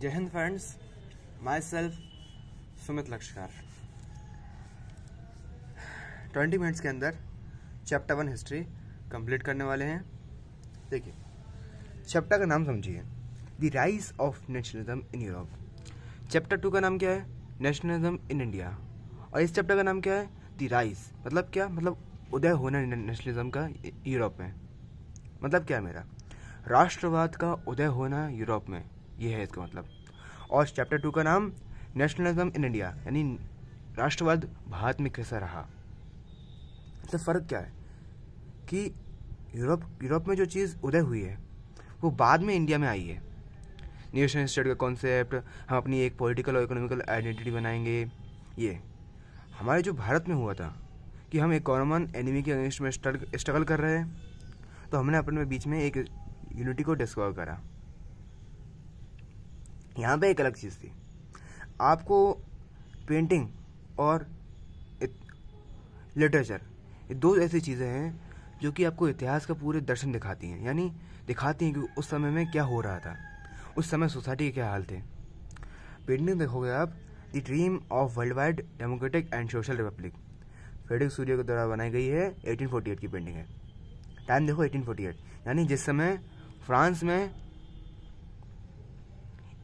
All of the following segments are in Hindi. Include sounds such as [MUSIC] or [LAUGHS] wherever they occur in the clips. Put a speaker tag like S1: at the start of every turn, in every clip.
S1: जय हिंद friends myself Sumit Lakshkar twenty minutes के अंदर चैप्टर वन हिस्ट्री कंप्लीट करने वाले हैं देखिए चैप्टर का नाम समझिए the rise of nationalism in Europe chapter two का नाम क्या है नेशनलिज्म इन इंडिया और इस चैप्टर का नाम क्या है द राइज मतलब क्या मतलब उदय होना नेशनलिज्म का यूरोप में मतलब क्या है मेरा राष्ट्रवाद का उदय होना यूरोप में ये है इसका मतलब और चैप्टर टू का नाम नेशनलिज्म इन इंडिया यानी राष्ट्रवाद भारत में कैसा रहा इससे फ़र्क क्या है कि यूरोप यूरोप में जो चीज़ उदय हुई है वो बाद में इंडिया में आई है नेशन स्टेट का कॉन्सेप्ट हम अपनी एक पॉलिटिकल और इकोनॉमिकल आइडेंटिटी बनाएंगे ये हमारे जो भारत में हुआ था कि हम एक कॉमन एनिमी के अगेंस्ट में स्ट्रगल कर रहे हैं तो हमने अपने बीच में एक यूनिटी को डिस्कवर करा यहाँ पे एक अलग चीज़ थी आपको पेंटिंग और लिटरेचर ये दो ऐसी चीज़ें हैं जो कि आपको इतिहास का पूरे दर्शन दिखाती हैं यानी दिखाती हैं कि उस समय में क्या हो रहा था उस समय सोसाइटी के क्या हाल थे पेंटिंग देखोगे आप the dream of world wide democratic and social republic Frederic Sorrieu के द्वारा बनाई गई है 1848 की पेंटिंग है टाइम देखो 1848 यानी जिस समय फ्रांस में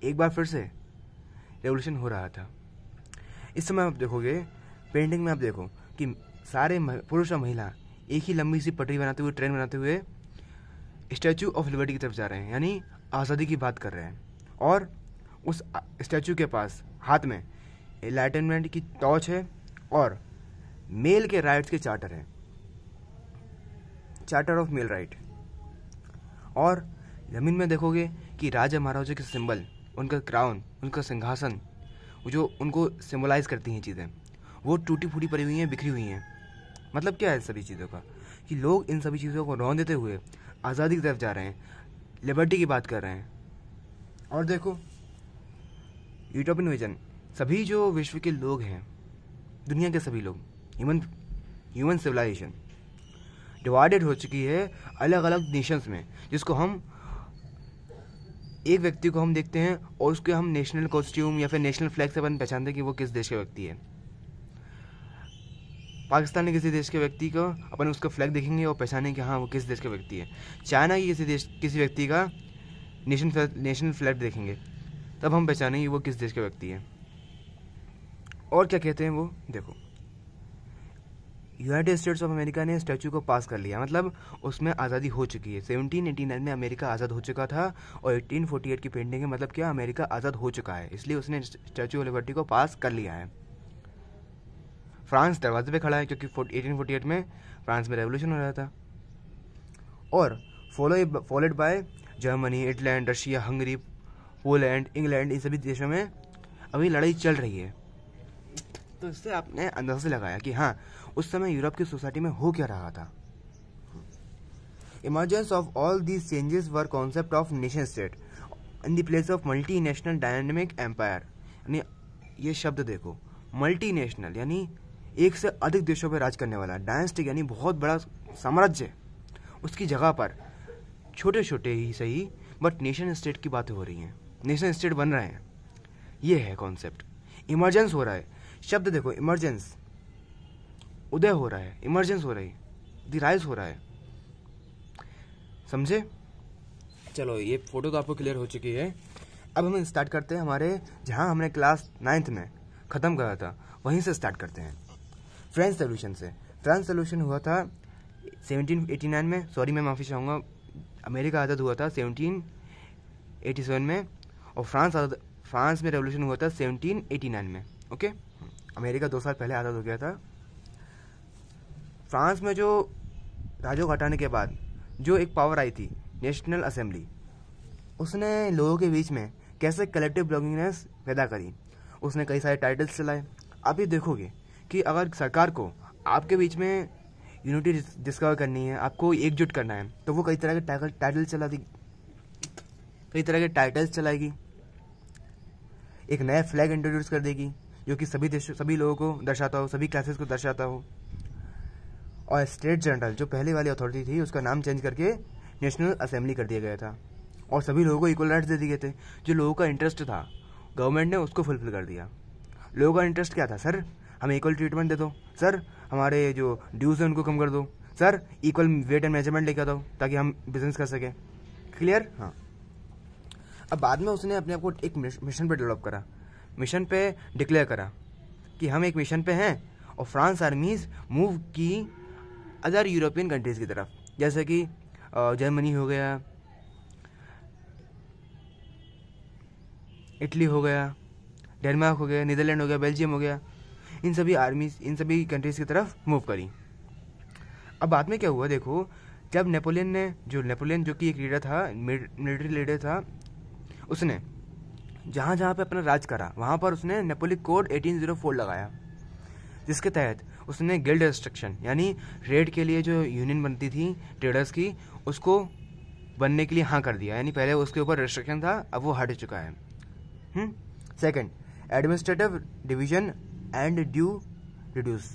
S1: एक बार फिर से रेवोल्यूशन हो रहा था इस समय आप देखोगे पेंटिंग में आप देखो कि सारे पुरुष और महिला एक ही लंबी सी पटरी बनाते हुए ट्रेन बनाते हुए स्टैचू ऑफ लिबर्टी की तरफ जा रहे हैं यानी आज़ादी की बात कर रहे हैं और उस स्टैचू के पास हाथ में एलाइटनमेंट की टॉर्च है और मेल के राइट्स के चार्टर हैं चार्टर ऑफ मेल राइट और ज़मीन में देखोगे कि राजा महाराजा के सिंबल उनका क्राउन उनका सिंहासन जो उनको सिम्बलाइज़ करती हैं चीज़ें वो टूटी फूटी पड़ी हुई हैं बिखरी हुई हैं मतलब क्या है सभी चीज़ों का कि लोग इन सभी चीज़ों को रौन देते हुए आज़ादी की तरफ जा रहे हैं लिबर्टी की बात कर रहे हैं और देखो यूटोपियन विजन सभी जो विश्व के लोग हैं दुनिया के सभी लोग ह्यूमन ह्यूमन सिविलाइजेशन डिवाइडेड हो चुकी है अलग अलग नेशंस में जिसको हम एक व्यक्ति को हम देखते हैं और उसके हम नेशनल कॉस्ट्यूम या फिर नेशनल फ्लैग से अपन पहचानते हैं कि वो किस देश का व्यक्ति है पाकिस्तान के किसी देश के व्यक्ति को अपन उसका फ्लैग देखेंगे और पहचाने कि हाँ वो किस देश का व्यक्ति है चाइना के किसी देश किसी व्यक्ति का नेशन नेशनल फ्लैग देखेंगे तब हम पहचानेंगे वो किस देश का व्यक्ति है और क्या कहते हैं वो देखो यूनाइटेड स्टेट्स ऑफ अमेरिका ने स्टैचू को पास कर लिया मतलब उसमें आज़ादी हो चुकी है 1789 में अमेरिका आज़ाद हो चुका था और 1848 की पेंटिंग है मतलब क्या अमेरिका आज़ाद हो चुका है इसलिए उसने स्टैचू ऑफ लिबर्टी को पास कर लिया है फ्रांस दरवाजे पे खड़ा है क्योंकि 1848 में फ्रांस में रेवोल्यूशन हो रहा था और फॉलो फॉलोड बाय जर्मनी इटलैंड रशिया हंगरी पोलैंड इंग्लैंड इन सभी देशों में अभी लड़ाई चल रही है तो इससे आपने अंदाजा लगाया कि हाँ उस समय यूरोप की सोसाइटी में हो क्या रहा था of all these changes were concept of nation state in the place of multi national dynamic empire यानी ये शब्द देखो मल्टी नेशनल यानी एक से अधिक देशों पर राज करने वाला डायनेस्टिक यानी बहुत बड़ा साम्राज्य उसकी जगह पर छोटे छोटे ही सही बट नेशन स्टेट की बात हो रही है नेशन स्टेट बन रहे हैं ये है कॉन्सेप्ट इमरजेंस हो रहा है शब्द देखो इमरजेंस उदय हो रहा है इमरजेंस हो रही दी राइज हो रहा है समझे चलो ये फोटो तो आपको क्लियर हो चुकी है अब हम स्टार्ट करते हैं हमारे जहाँ हमने क्लास नाइन्थ में ख़त्म करा था वहीं से स्टार्ट करते हैं फ्रेंच सोल्यूशन से फ्रेंच सोल्यूशन हुआ था 1789 में सॉरी मैं माफ़ी चाहूँगा अमेरिका आज़ाद हुआ था 1787 में और फ्रांस आज़ाद फ्रांस में रेवोल्यूशन हुआ था 1789 में ओके अमेरिका दो साल पहले आज़ाद हो गया था फ्रांस में जो राजो हटाने के बाद जो एक पावर आई थी नेशनल असेंबली उसने लोगों के बीच में कैसे कलेक्टिव ब्लॉगिंगनेस पैदा करी उसने कई सारे टाइटल्स चलाए आप ये देखोगे कि अगर सरकार को आपके बीच में यूनिटी डिस्कवर करनी है आपको एकजुट करना है तो वो कई तरह के टाइटल चला दी कई तरह के टाइटल्स चलाएगी एक नया फ्लैग इंट्रोड्यूस कर देगी जो कि सभी देशों सभी लोगों को दर्शाता हो सभी क्लासेस को दर्शाता हो और स्टेट जनरल जो पहले वाली अथॉरिटी थी उसका नाम चेंज करके नेशनल असेंबली कर दिया गया था और सभी लोगों को इक्वल राइट्स दे दिए गए थे जो लोगों का इंटरेस्ट था गवर्नमेंट ने उसको फुलफिल कर दिया लोगों का इंटरेस्ट क्या था सर हमें इक्वल ट्रीटमेंट दे दो सर हमारे जो ड्यूज़ हैं उनको कम कर दो sir equal weight and measurement लेकर दो ताकि हम बिजनेस कर सकें क्लियर हाँ अब बाद में उसने अपने आप को एक मिशन पर डेवलप करा मिशन पे डिक्लेयर करा कि हम एक मिशन पे हैं और फ्रांस आर्मीज मूव की अदर यूरोपियन कंट्रीज़ की तरफ जैसे कि जर्मनी हो गया इटली हो गया डेनमार्क हो गया नीदरलैंड हो गया बेल्जियम हो गया इन सभी आर्मी इन सभी कंट्रीज़ की तरफ मूव करी अब बाद में क्या हुआ देखो जब नेपोलियन ने जो नेपोलियन जो कि एक लीडर था मिलिट्री लीडर था उसने जहाँ जहाँ पे अपना राज करा वहाँ पर उसने नेपोलिक कोड 1804 लगाया जिसके तहत उसने गिल्ड इंस्ट्रक्शन यानी रेड के लिए जो यूनियन बनती थी ट्रेडर्स की उसको बनने के लिए हाँ कर दिया यानी पहले उसके ऊपर रिस्ट्रिक्शन था अब वो हट चुका है second administrative division and due reduce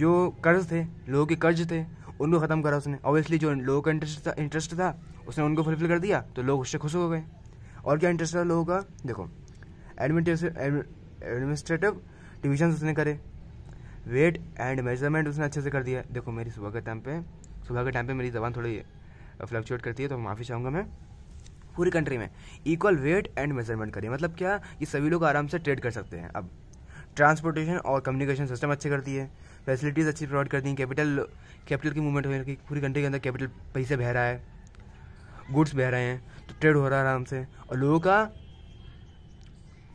S1: जो कर्ज थे लोगों के कर्ज थे उनको ख़त्म करा उसने ऑब्वियसली जो लोगों का इंटरेस्ट था इंटरेस्ट था उसने उनको फुलफिल कर दिया तो लोग उससे खुश हो गए और क्या इंटरेस्ट था लोगों का देखो एडमिनिस्ट्रेटिव डिवीजन उसने करे वेट एंड मेजरमेंट उसने अच्छे से कर दिया देखो मेरी सुबह के टाइम पे सुबह के टाइम पे मेरी जबान थोड़ी फ्लक्चुएट करती है तो माफ़ी चाहूँगा मैं पूरी कंट्री में इक्वल वेट एंड मेजरमेंट करिए मतलब क्या कि सभी लोग आराम से ट्रेड कर सकते हैं अब ट्रांसपोर्टेशन और कम्युनिकेशन सिस्टम अच्छे करती है फैसिलिटीज़ अच्छी प्रोवाइड करती हैं कैपिटल कैपिटल की मूवमेंट हो रही है पूरी कंट्री के अंदर कैपिटल पैसे बह रहा है गुड्स बह रहे हैं तो ट्रेड हो रहा है आराम से और लोगों का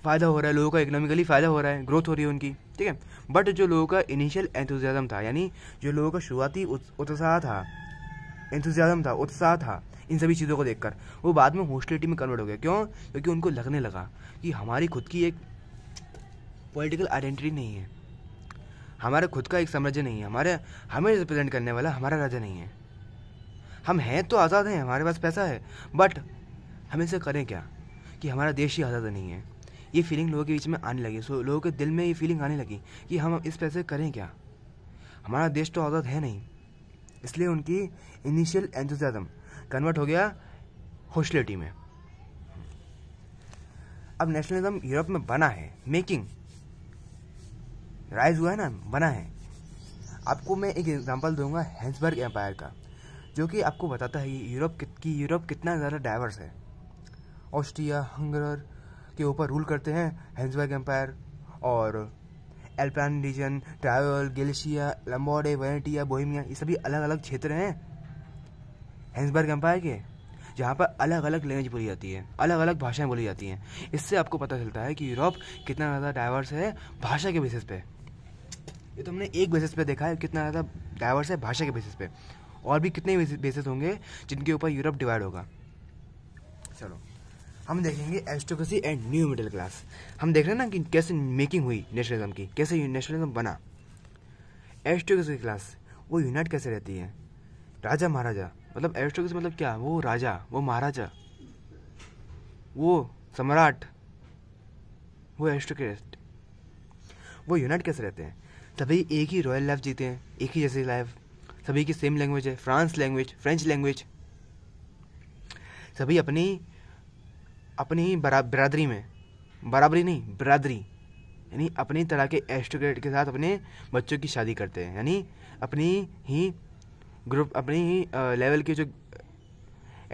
S1: फ़ायदा हो रहा है लोगों का इकोनॉमिकली फ़ायदा हो रहा है ग्रोथ हो रही है उनकी ठीक है बट जो लोगों का इनिशियल एंथुजियाज़म था यानी जो लोगों का शुरुआती उत्साह था एंथुजियाज़म था उत्साह था इन सभी चीज़ों को देखकर वो बाद में हॉस्टिलिटी में कन्वर्ट हो गया क्यों क्योंकि उनको लगने लगा कि हमारी खुद की एक पॉलिटिकल आइडेंटिटी नहीं है हमारे खुद का एक साम्राज्य नहीं है हमारे हमें रिप्रेजेंट करने वाला हमारा राजा नहीं है हम हैं तो आज़ाद हैं हमारे पास पैसा है बट हम इसे करें क्या कि हमारा देश ही आज़ाद नहीं है ये फीलिंग लोगों के बीच में आने लगी सो लोगों के दिल में ये फीलिंग आने लगी कि हम इस पैसे करें क्या हमारा देश तो आज़ाद है नहीं इसलिए उनकी इनिशियल एंथम कन्वर्ट हो गया होशलिटी में अब नेशनलिज्म यूरोप में बना है मेकिंग राइज हुआ है ना बना है आपको मैं एक एग्जांपल दूंगा हैंसबर्ग एम्पायर का जो कि आपको बताता है कि यूरोप कि यूरोप कितना ज़्यादा डाइवर्स है ऑस्ट्रिया हंगर के ऊपर रूल करते हैं हेंसबर्ग एम्पायर और Alpine region Tyrol Galicia Lombardy Venetia Bohemia ये सभी अलग अलग क्षेत्र हैं हेंसबर्ग एम्पायर के जहाँ पर अलग अलग लैंग्वेज बोली जाती है अलग अलग भाषाएं बोली जाती हैं इससे आपको पता चलता है कि यूरोप कितना ज़्यादा डाइवर्स है भाषा के बेसिस पे ये तो हमने एक बेसिस पे देखा है कितना ज़्यादा डाइवर्स है भाषा के बेसिस पे और भी कितने बेसिस होंगे जिनके ऊपर यूरोप डिवाइड होगा चलो हम देखेंगे aristocracy and new middle class हम देख रहे हैं ना कि कैसे मेकिंग हुई नेशनलिज्म की कैसे नेशनलिज्म बना एस्टोक्रेसी क्लास वो यूनाइट कैसे रहती है राजा महाराजा मतलब एस्टोक्रेसी मतलब क्या वो राजा वो महाराजा वो सम्राट वो एस्टोक्रेट वो यूनाइट कैसे रहते हैं सभी एक ही रॉयल लाइफ जीते हैं एक ही जैसी लाइफ सभी की सेम लैंग्वेज है फ्रांस लैंग्वेज फ्रेंच लैंग्वेज सभी अपनी अपनी ही बरा बरादरी में बराबरी नहीं बरादरी यानी अपनी तरह के एस्टोक्रेट के साथ अपने बच्चों की शादी करते हैं यानी अपनी ही ग्रुप अपनी ही लेवल के जो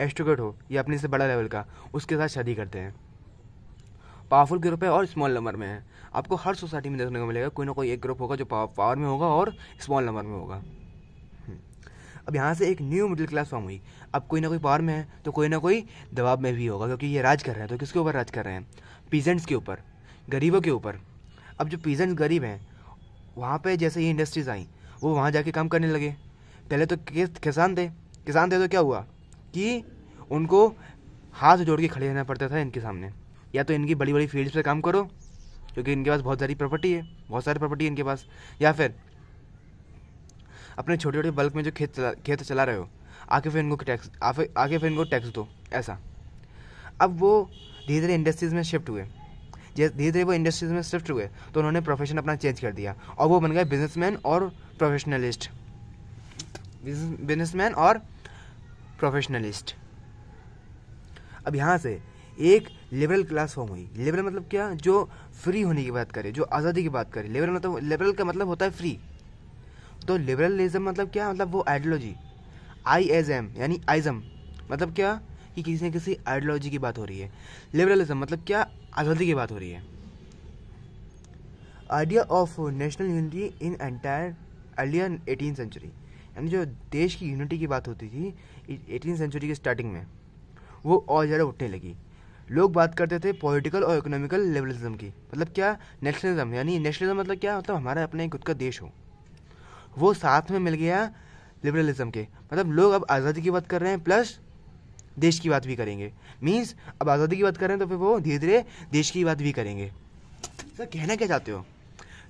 S1: एस्टोक्रेट हो या अपने से बड़ा लेवल का उसके साथ शादी करते हैं पावरफुल ग्रुप है और स्मॉल नंबर में है आपको हर सोसाइटी में देखने को मिलेगा कोई ना कोई एक ग्रुप होगा जो पावर में होगा और स्मॉल नंबर में होगा अब यहाँ से एक न्यू मिडिल क्लास फॉर्म हुई अब कोई ना कोई पावर में है तो कोई ना कोई दबाव में भी होगा क्योंकि ये राज कर रहे हैं तो किसके ऊपर राज कर रहे हैं पीजेंट्स के ऊपर गरीबों के ऊपर अब जो पीजेंट्स गरीब हैं वहाँ पर जैसे ये इंडस्ट्रीज़ आई वो वहाँ जाके काम करने लगे पहले तो किसान थे किसान थे तो क्या हुआ कि उनको हाथ जोड़ के खड़े रहना पड़ता था इनके सामने या तो इनकी बड़ी बड़ी फील्ड्स पर काम करो क्योंकि इनके पास बहुत सारी प्रॉपर्टी है बहुत सारी प्रॉपर्टी है इनके पास या फिर अपने छोटे छोटे बल्क में जो खेत चला खेत चला रहे हो आगे फिर इनको टैक्स आगे फिर इनको टैक्स दो ऐसा अब वो धीरे धीरे इंडस्ट्रीज़ में शिफ्ट हुए धीरे धीरे वो इंडस्ट्रीज़ में शिफ्ट हुए तो उन्होंने प्रोफेशन अपना चेंज कर दिया और वो बन गए बिजनेसमैन और प्रोफेशनलिस्ट बिजनेसमैन और प्रोफेशनलिस्ट अब यहाँ से एक लिबरल क्लास फॉर्म हुई लिबरल मतलब क्या जो फ्री होने की बात करे जो आज़ादी की बात करे लिबरल मतलब लिबरल का मतलब होता है फ्री तो लिबरलिज्म मतलब क्या मतलब वो आइडियोलॉजी आई एज एम यानी आइजम मतलब क्या कि किसी न किसी आइडियोलॉजी की बात हो रही है लिबरलिज्म मतलब क्या आज़ादी की बात हो रही है idea of national unity in entire earlier eighteen century यानी जो देश की यूनिटी की बात होती थी एटीन सेंचुरी की स्टार्टिंग में वो और ज़्यादा उठने लगी लोग बात करते थे पॉलिटिकल और इकोनॉमिकल लिबरलिज्म की मतलब क्या नेशनलिज्म यानी नेशनलिज्म मतलब क्या मतलब हमारा अपना खुद का देश हो वो साथ में मिल गया लिबरलिज्म के मतलब लोग अब आज़ादी की बात कर रहे हैं प्लस देश की बात भी करेंगे मीन्स अब आज़ादी की बात कर रहे हैं तो फिर वो धीरे धीरे देश की बात भी करेंगे सर तो कहना क्या चाहते हो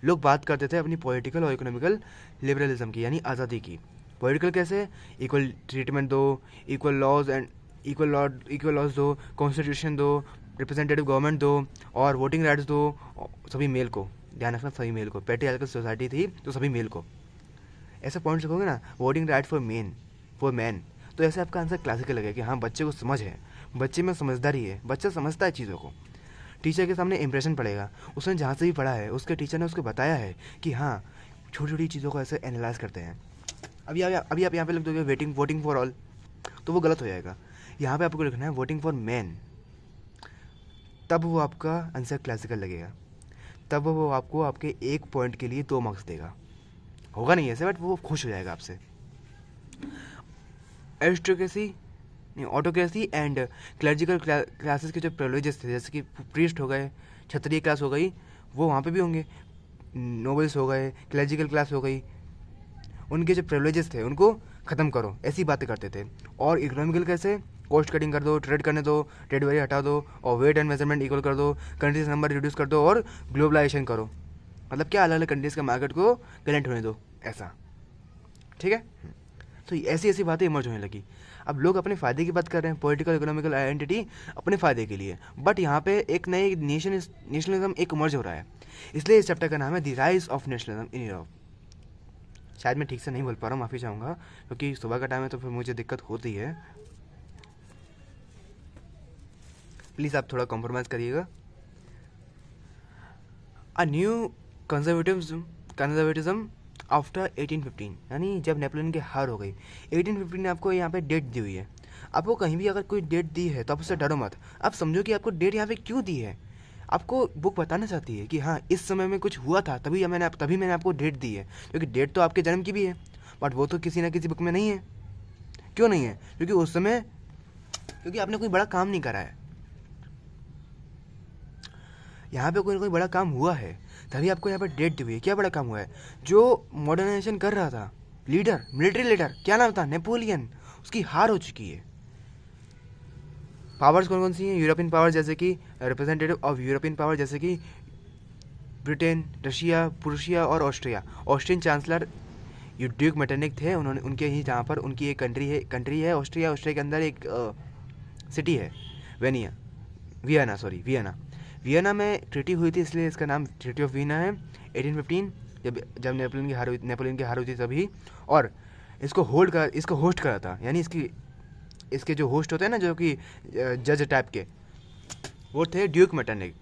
S1: लोग बात करते थे अपनी पॉलिटिकल और इकोनॉमिकल लिबरलिज्म की यानी आज़ादी की पॉलिटिकल कैसे इक्वल ट्रीटमेंट दो equal laws and equal law equal laws दो कॉन्स्टिट्यूशन दो रिप्रेजेंटेटिव गवर्नमेंट दो और वोटिंग राइट्स दो सभी मेल को ध्यान रखना सभी मेल को पेट्रियार्कल सोसाइटी थी तो सभी मेल को ऐसे पॉइंट्स लिखोगे ना voting right for men for man तो ऐसे आपका आंसर क्लासिकल लगेगा कि हाँ बच्चे को समझ है बच्चे में समझदारी है बच्चा समझता है चीज़ों को टीचर के सामने इंप्रेशन पड़ेगा उसने जहाँ से भी पढ़ा है उसके टीचर ने उसको बताया है कि हाँ छोटी छोटी चीज़ों को ऐसे एनालाइज करते हैं अभी आप अभी आप यहाँ पे लिख दोगे वेटिंग वोटिंग फॉर ऑल तो वो गलत हो जाएगा यहाँ पे आपको लिखना है वोटिंग फॉर मैन तब वो आपका आंसर क्लासिकल लगेगा तब वो आपको आपके एक पॉइंट के लिए दो मार्क्स देगा होगा नहीं ऐसे बट वो खुश हो जाएगा आपसे एरिस्टोक्रेसी नहीं ऑटोक्रेसी एंड क्लर्जिकल क्लासेस के जो प्रिवलेजेस थे जैसे कि प्रिस्ट हो गए क्षत्रिय क्लास हो गई वो वहाँ पे भी होंगे नोबल्स हो गए क्लर्जिकल क्लास हो गई उनके जो प्रिवलेजेस थे उनको ख़त्म करो ऐसी बातें करते थे और इकोनॉमिकल कैसे कॉस्ट कटिंग कर दो ट्रेड करने दो ट्रेड वेरी हटा दो और वेट एंड मेजरमेंट इक्वल कर दो कंट्रीज नंबर रिड्यूस कर दो और ग्लोबलाइजेशन करो मतलब क्या अलग अलग कंट्रीज़ के मार्केट को कनेक्ट होने दो ऐसा ठीक है तो ऐसी ऐसी बातें इमर्ज होने लगी अब लोग अपने फ़ायदे की बात कर रहे हैं पॉलिटिकल इकोनॉमिकल आइडेंटिटी अपने फ़ायदे के लिए बट यहाँ पे एक नए नेशन नेशनलिज्म एक इमर्ज हो रहा है इसलिए इस चैप्टर का नाम है the rise of nationalism in Europe शायद मैं ठीक से नहीं बोल पा रहा हूँ माफ़ी चाहूँगा क्योंकि सुबह का टाइम है तो फिर मुझे दिक्कत होती है प्लीज़ आप थोड़ा कॉम्प्रोमाइज़ करिएगा a new conservative conservatism after 1815 यानी जब नेपोलियन की हार हो गई 1815 ने आपको यहाँ पे डेट दी हुई है आपको कहीं भी अगर कोई डेट दी है तो आप उससे डरो मत आप समझो कि आपको डेट यहाँ पे क्यों दी है आपको बुक बताना चाहती है कि हाँ इस समय में कुछ हुआ था तभी मैंने तभी मैंने आपको डेट दी है क्योंकि डेट तो आपके जन्म की भी है बट वो तो किसी ना किसी बुक में नहीं है क्यों नहीं है क्योंकि उस समय क्योंकि आपने कोई बड़ा काम नहीं करा है यहाँ पे कोई ना कोई बड़ा काम हुआ है तभी आपको यहाँ पर डेट दी हुई है क्या बड़ा काम हुआ है जो मॉडर्नाइजेशन कर रहा था लीडर मिलिट्री लीडर क्या नाम था नेपोलियन उसकी हार हो चुकी है पावर्स कौन कौन सी हैं यूरोपियन पावर जैसे कि रिप्रेजेंटेटिव ऑफ यूरोपियन पावर जैसे कि ब्रिटेन रशिया पुरुषिया और ऑस्ट्रिया ऑस्ट्रियन चांसलर युड्यूक ड्यूक मेटेनिक थे उन्होंने उनके ही जहाँ पर उनकी एक कंट्री है कंट्री है ऑस्ट्रिया ऑस्ट्रिया के अंदर एक सिटी है वेनिया वियना सॉरी वियना वियना में ट्रिटी हुई थी इसलिए इसका नाम ट्रिटी ऑफ वीना है 1815 जब जब नेपोलियन की हार हुई नेपोलियन की हार हुई थी तभी और इसको होल्ड कर इसको होस्ट करा था यानी इसकी इसके जो होस्ट होते हैं ना जो कि जज टाइप के वो थे duke Metternich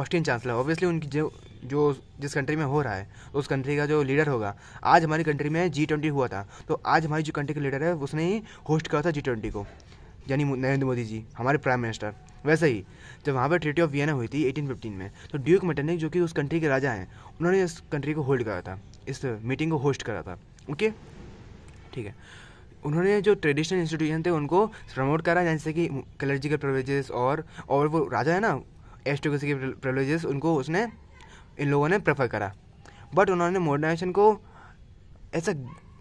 S1: Austrian chancellor obviously उनकी जो जो जिस कंट्री में हो रहा है उस कंट्री का जो लीडर होगा आज हमारी कंट्री में जी ट्वेंटी हुआ था तो आज हमारी जो कंट्री का लीडर है उसने ही होस्ट करा था जी ट्वेंटी को यानी नरेंद्र मोदी जी हमारे प्राइम मिनिस्टर वैसे ही जब वहाँ पर ट्रीटी ऑफ वियना हुई थी 1815 में तो ड्यूक मेटनिक जो कि उस कंट्री के राजा हैं उन्होंने इस कंट्री को होल्ड करा था इस मीटिंग को होस्ट करा था ओके ठीक है उन्होंने जो ट्रेडिशनल इंस्टीट्यूशन थे उनको प्रमोट करा जैसे कि कलर्जिकल प्रवेजेस और और वो राजा है ना एस्टोक्रेसी के प्रवेजेस उनको उसने इन लोगों ने प्रेफर करा बट उन्होंने मॉडर्नाइजेशन को ऐसा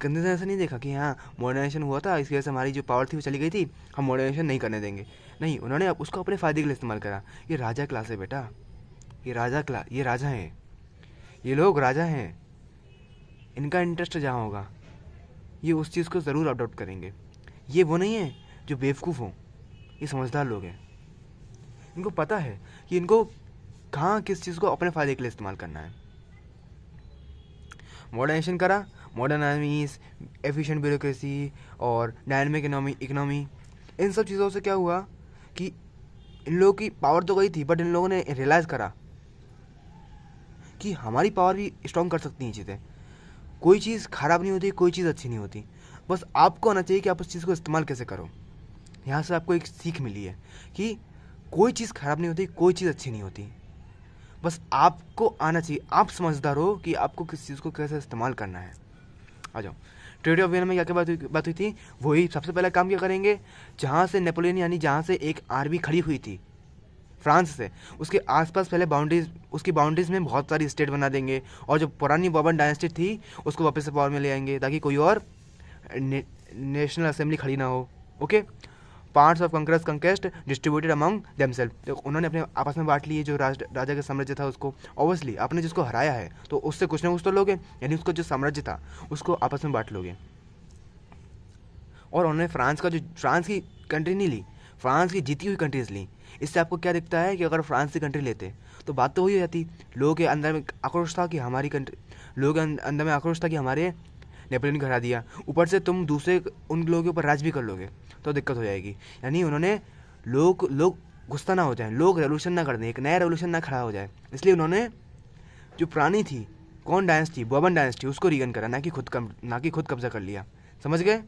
S1: गंदे से ऐसा नहीं देखा कि हाँ मॉडर्नाइजेशन हुआ था इसकी वजह से हमारी जो पावर थी वो चली गई थी हम मॉडर्नाइजेशन नहीं करने देंगे नहीं उन्होंने अब उसको अपने फ़ायदे के लिए इस्तेमाल करा ये राजा क्लास है बेटा ये राजा क्ला ये राजा हैं ये लोग राजा हैं इनका इंटरेस्ट जहाँ होगा ये उस चीज़ को ज़रूर अडोप्ट करेंगे ये वो नहीं है जो बेवकूफ़ हों ये समझदार लोग हैं इनको पता है कि इनको कहाँ किस चीज़ को अपने फ़ायदे के लिए इस्तेमाल करना है मॉडर्नाइजेशन करा मॉडर्न आर्मीज एफिशिएंट ब्यूरोक्रेसी और डायनमिक इकनॉमी इन सब चीज़ों से क्या हुआ कि इन लोगों की पावर तो गई थी बट इन लोगों ने रियलाइज़ करा कि हमारी पावर भी स्ट्रॉन्ग कर सकती हैं चीज़ें कोई चीज़ ख़राब नहीं होती कोई चीज़ अच्छी नहीं होती बस आपको आना चाहिए कि आप उस चीज़ को इस्तेमाल कैसे करो यहाँ से आपको एक सीख मिली है कि कोई चीज़ ख़राब नहीं होती कोई चीज़ अच्छी नहीं होती बस आपको आना चाहिए आप समझदार हो कि आपको किस चीज़ को कैसे इस्तेमाल करना है आ जाओ ट्रेड ऑफ वियना में क्या क्या बात हुई बात हुई थी वही सबसे पहला काम क्या करेंगे जहाँ से नेपोलियन यानी जहाँ से एक आर्मी खड़ी हुई थी फ्रांस से उसके आसपास पहले बाउंड्रीज उसकी बाउंड्रीज में बहुत सारी स्टेट बना देंगे और जो पुरानी बॉबन डायनेस्टी थी उसको वापस से पावर में ले आएंगे ताकि कोई और ने, नेशनल असेंबली खड़ी ना हो okay parts of conquest conquest distributed among themselves तो उन्होंने अपने आपस में बांट लिए जो राज, राजा का साम्राज्य था उसको ऑब्वियसली आपने जिसको हराया है तो उससे कुछ ना कुछ तो लोगे यानी उसको जो साम्राज्य था उसको आपस में बांट लोगे और उन्होंने फ्रांस का जो फ्रांस की कंट्री नहीं ली फ्रांस की जीती हुई कंट्रीज ली इससे आपको क्या दिखता है कि अगर फ्रांस की कंट्री लेते तो बात तो वही हो जाती लोगों के अंदर में आक्रोश था कि हमारी कंट्री लोगों के अंदर में आक्रोश था कि हमारे नेपोलियन को हरा दिया ऊपर से तुम दूसरे उन लोगों के ऊपर राज भी कर लोगे तो दिक्कत हो जाएगी यानी उन्होंने लोग लोग गुस्सा ना हो जाए लोग रेवोल्यूशन ना कर दें एक नया रेवोल्यूशन ना खड़ा हो जाए इसलिए उन्होंने जो पुरानी थी कौन डायनेस्टी बॉबन डायनेस्टी उसको रिगन करा ना कि खुद कम ना कि खुद कब्जा कर लिया समझ गए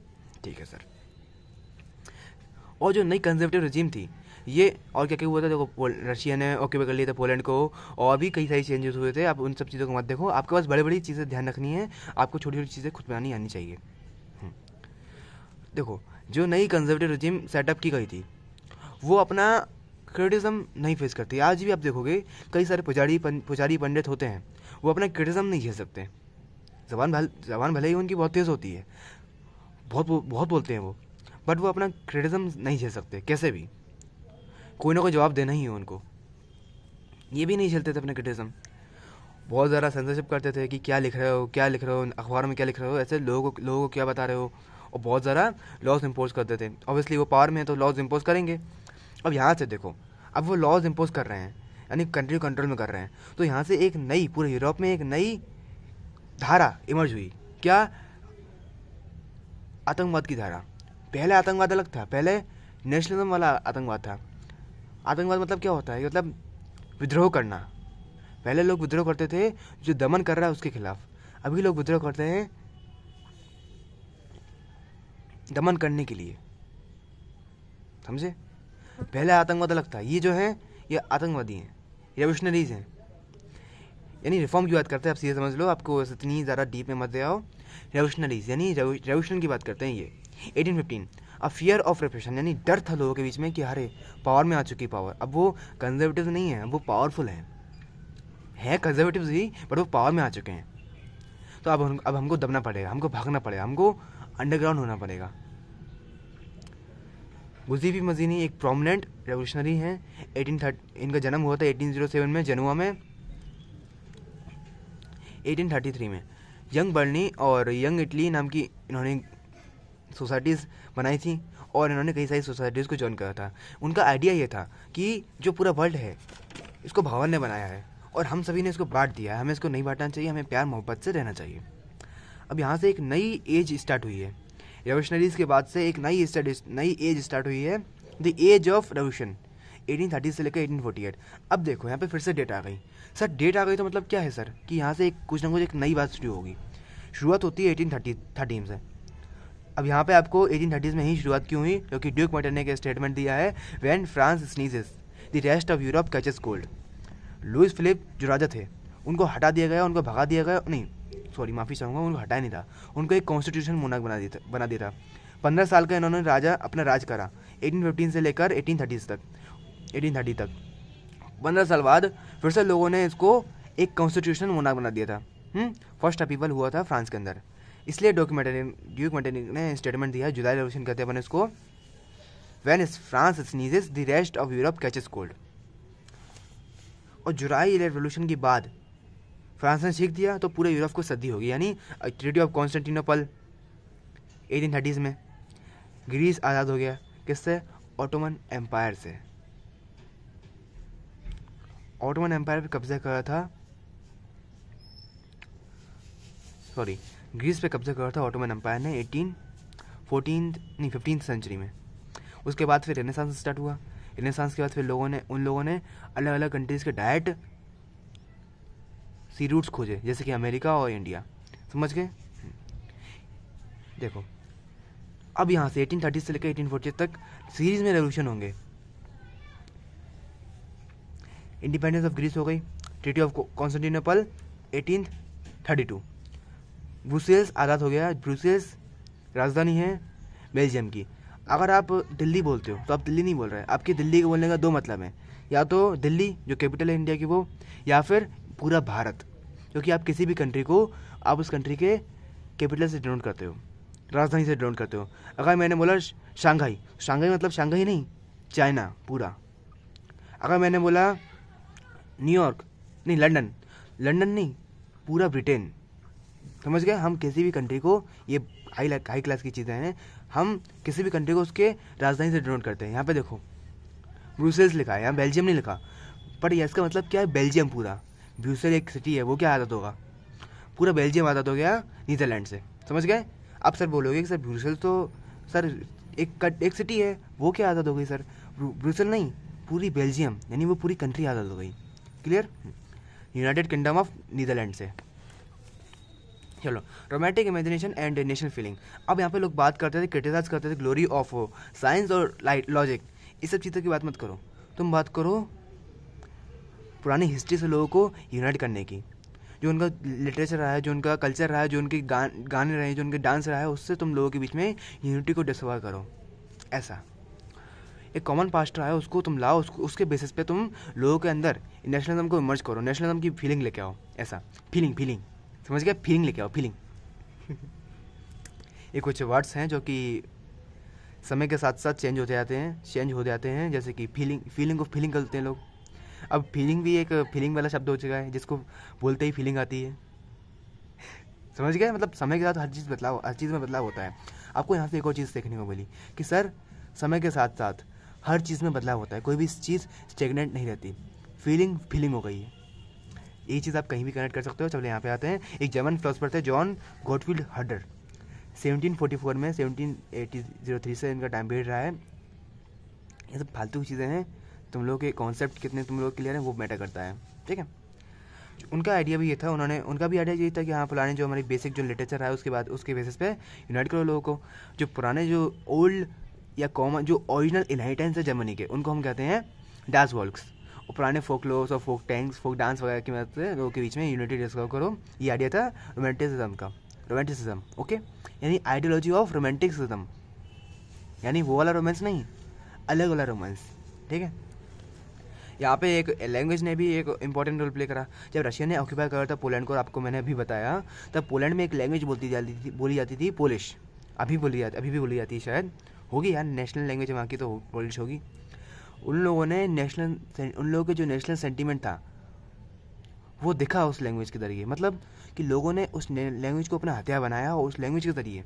S1: ठीक है सर और जो नई कंजर्वेटिव रजीम थी ये और क्या क्या हुआ था देखो रशिया ने पे कर लिया था पोलैंड को और भी कई सारी चेंजेस हुए थे आप उन सब चीज़ों को मत देखो आपके पास बड़ी बड़ी चीज़ें ध्यान रखनी है आपको छोटी छोटी चीज़ें खुद बनानी आनी चाहिए हम्म। देखो जो नई कंजर्वेटिव रजीम सेटअप की गई थी वो अपना क्रिटिज़म नहीं फेस करती आज भी आप देखोगे कई सारे पुजारी पन, पुजारी पंडित होते हैं वो अपना क्रिटिज़म नहीं झेल सकते जबान भल जबान भले ही उनकी बहुत तेज़ होती है बहुत बहुत बोलते हैं वो बट वो अपना क्रिटिज़म नहीं झेल सकते कैसे भी कोई ना कोई जवाब देना ही है उनको ये भी नहीं झेलते थे अपने क्रिटिज़म बहुत ज़्यादा सेंसरशिप करते थे कि क्या लिख रहे हो क्या लिख रहे हो अखबार में क्या लिख रहे हो ऐसे लोगों को लोगों को क्या बता रहे हो और बहुत ज़्यादा लॉज इम्पोज करते थे ऑब्वियसली वो पावर में है तो लॉज इम्पोज करेंगे अब यहाँ से देखो अब वो लॉज इम्पोज कर रहे हैं यानी कंट्री कंट्रोल में कर रहे हैं तो यहाँ से एक नई पूरे यूरोप में एक नई धारा इमर्ज हुई क्या आतंकवाद की धारा पहले आतंकवाद अलग था पहले नेशनलिज्म वाला आतंकवाद था आतंकवाद मतलब क्या होता है मतलब विद्रोह करना पहले लोग विद्रोह करते थे जो दमन कर रहा है उसके खिलाफ अभी लोग विद्रोह करते हैं दमन करने के लिए समझे पहले आतंकवाद अलग था ये जो है ये आतंकवादी हैं रेवोल्यूशनरीज हैं यानी रिफॉर्म की बात करते हैं आप सीधे समझ लो आपको इतनी ज़्यादा डीप में मत जाओ रेवोशनरीज यानी रेवोशन की बात करते हैं ये eighteen fifteen a fear of repression यानी डर था लोगों के बीच में कि अरे पावर में आ चुकी पावर अब वो कंजर्वेटिव नहीं है वो पावरफुल हैं है कंजर्वेटिव ही बट वो पावर में आ चुके हैं तो अब हम, अब हमको दबना पड़ेगा हमको भागना पड़ेगा हमको अंडरग्राउंड होना पड़ेगा गुजीफी मजीनी एक प्रोमिनेंट रेवोल्यूशनरी हैं एटीन इनका जन्म हुआ था 1807 में जनुआ में 1833 में यंग बर्नी और यंग इटली नाम की इन्होंने सोसाइटीज़ बनाई थी और इन्होंने कई सारी सोसाइटीज़ को ज्वाइन करा था उनका आइडिया ये था कि जो पूरा वर्ल्ड है इसको भवन ने बनाया है और हम सभी ने इसको बांट दिया है हमें इसको नहीं बांटना चाहिए हमें प्यार मोहब्बत से रहना चाहिए अब यहाँ से एक नई एज स्टार्ट हुई है रेवोशनरीज़ के बाद से एक नई नई एज स्टार्ट हुई है the age of revolution eighteen thirty से लेकर एटीन फोर्टी एट अब देखो यहाँ पे फिर से डेट आ गई सर डेट आ गई तो मतलब क्या है सर कि यहाँ से एक कुछ ना कुछ एक नई बात शुरू होगी शुरुआत होती है एटीन थर्टी थर्टीन से अब यहाँ पे आपको एटीन थर्टीज़ में ही शुरुआत क्यों हुई क्योंकि ड्यूक मटर ने एक स्टेटमेंट दिया है when France sneezes the rest of Europe catches cold Louis Philippe जो राजा थे उनको हटा दिया गया उनको भगा दिया गया नहीं सॉरी माफ़ी चाहूँगा उनको हटाया नहीं था उनको एक कॉन्स्टिट्यूशन मुनाक बना दिया बना दिया था पंद्रह साल का इन्होंने राजा अपना राज करा 1815 से लेकर 1830 तक एटीन थर्टी तक पंद्रह साल बाद फिर से लोगों ने इसको एक कॉन्स्टिट्यूशन मोनार्क बना दिया था फर्स्ट हम्म, अपीपल हुआ था फ्रांस के अंदर इसलिए डॉक्यूमेंटरी डॉक्यूमेंटरी ने स्टेटमेंट दिया जुलाई रेवोल्यूशन कहते हैं अपन इसको वैन इस France sneezes the rest of Europe catches cold और जुलाई रेवोल्यूशन के बाद फ्रांस ने सीख दिया तो पूरे यूरोप को सदी होगी यानी treaty of Constantinople eighteen thirties में ग्रीस आज़ाद हो गया किससे ऑटोमन एम्पायर से ऑटोमन एम्पायर पर कब्जा करा था सॉरी ग्रीस पे कब्जा करा था ऑटोमन एम्पायर ने एटीन फोर्टीन नहीं फिफ्टीन सेंचुरी में उसके बाद फिर रेनेसांस स्टार्ट हुआ रेनेसांस के बाद फिर लोगों ने उन लोगों ने अलग अलग कंट्रीज़ के डाइट सी रूट्स खोजे जैसे कि अमेरिका और इंडिया समझ गए देखो अब यहाँ से 1830 से लेकर 1840 तक सीरीज़ में रेवोल्यूशन होंगे इंडिपेंडेंस ऑफ ग्रीस हो गई treaty of Constantinople eighteen thirty two Brussels आज़ाद हो गया ब्रूसेल्स राजधानी है बेल्जियम की अगर आप दिल्ली बोलते हो तो आप दिल्ली नहीं बोल रहे आपकी दिल्ली के बोलने का दो मतलब है या तो दिल्ली जो कैपिटल है इंडिया की वो या फिर पूरा भारत क्योंकि आप किसी भी कंट्री को आप उस कंट्री के कैपिटल से डिनोट करते हो राजधानी से डिनोट करते हो अगर मैंने बोला शांघाई शांघाई मतलब शांघाई नहीं चाइना पूरा अगर मैंने बोला न्यूयॉर्क नहीं लंदन लंदन नहीं पूरा ब्रिटेन समझ गए हम किसी भी कंट्री को ये हाई हाई क्लास की चीज़ें हैं हम किसी भी कंट्री को उसके राजधानी से डिनोट करते हैं यहाँ पे देखो ब्रूसेल्स लिखा है यहाँ बेल्जियम नहीं लिखा पर यह इसका मतलब क्या है बेल्जियम पूरा ब्रूसेल एक सिटी है वो क्या आदत होगा पूरा बेल्जियम आदत हो गया नीदरलैंड से समझ गए अब सर बोलोगे कि सर ब्रूसेल तो सर एक कट एक सिटी है वो क्या आदत हो गई सर ब्रूसेल नहीं पूरी बेल्जियम यानी वो पूरी कंट्री आदत हो गई clear United Kingdom of Netherland से चलो romantic imagination and national feeling अब यहाँ पे लोग बात करते थे क्रिटिसाइज करते थे ग्लोरी ऑफ साइंस और लाइट लॉजिक इस सब चीज़ों की बात मत करो तुम बात करो पुरानी हिस्ट्री से लोगों को यूनाइट करने की जो उनका लिटरेचर रहा है जो उनका कल्चर रहा है जो उनके गान गाने रहे हैं जो उनके डांस रहा है उससे तुम लोगों के बीच में यूनिटी को डिस्कवर करो ऐसा एक कॉमन पास्टर आया उसको तुम लाओ उसको उसके बेसिस पे तुम लोगों के अंदर नेशनलिज्म को इमर्ज करो नेशनलिज्म की फीलिंग लेके आओ ऐसा फीलिंग फीलिंग समझ गया फीलिंग लेके आओ फीलिंग [LAUGHS] ये कुछ वर्ड्स हैं जो कि समय के साथ साथ चेंज होते जाते हैं चेंज हो जाते हैं जैसे कि फीलिंग फीलिंग को फीलिंग करते हैं लोग अब फीलिंग भी एक फीलिंग वाला शब्द हो चुका है जिसको बोलते ही फीलिंग आती है [LAUGHS] समझ गए मतलब समय के साथ हर चीज़ बदलाव हर चीज़ में बदलाव होता है आपको यहाँ से एक और चीज़ देखने को मिली कि सर समय के साथ साथ हर चीज़ में बदलाव होता है कोई भी चीज़ स्टेगनेंट नहीं रहती फीलिंग फीलिंग हो गई है ये चीज़ आप कहीं भी कनेक्ट कर सकते हो चलो यहाँ पे आते हैं एक जर्मन फिलोसफर थे जॉन गोटफील्ड हडर 1744 में 1703 से इनका टाइम पीरियड रहा है ये सब फालतू चीज़ें हैं तुम लोग के कॉन्सेप्ट कितने तुम लोग क्लियर हैं वो मैटर करता है ठीक है उनका आइडिया भी ये था उन्होंने उनका भी आइडिया यही था कि हाँ पुराने जो हमारी बेसिक जो लिटरेचर है उसके बाद उसके बेसिस पे यूनाइट करो लोगों को जो पुराने जो ओल्ड या कॉमन जो ओरिजिनल इनहेरिटेंस है जर्मनी के उनको हम कहते हैं डांस वॉल्क्स और पुराने फोक लोस और फोक टैंक्स फोक डांस वगैरह की मदद से लोगों के बीच में यूनिटी डिस्कवर करो ये आइडिया था रोमांटिसिज्म का रोमांटिसिज्म ओके यानी आइडियोलॉजी ऑफ रोमांटिसिज्म यानी वो वाला रोमांस नहीं अलग वाला रोमांस ठीक है यहाँ पे एक लैंग्वेज ने भी एक इंपॉर्टेंट रोल प्ले करा जब रशिया ने ऑक्यूपाई करा था पोलैंड को आपको मैंने अभी बताया तब पोलैंड में एक लैंग्वेज बोलती जाती थी बोली जाती थी पोलिश अभी बोली जाती अभी भी बोली जाती है शायद होगी यार नेशनल लैंग्वेज वहाँ की तो पोलिश होगी उन लोगों ने नेशनल उन लोगों के जो नेशनल सेंटीमेंट था वो दिखा उस लैंग्वेज के जरिए मतलब कि लोगों ने उस लैंग्वेज को अपना हथियार बनाया और उस लैंग्वेज के जरिए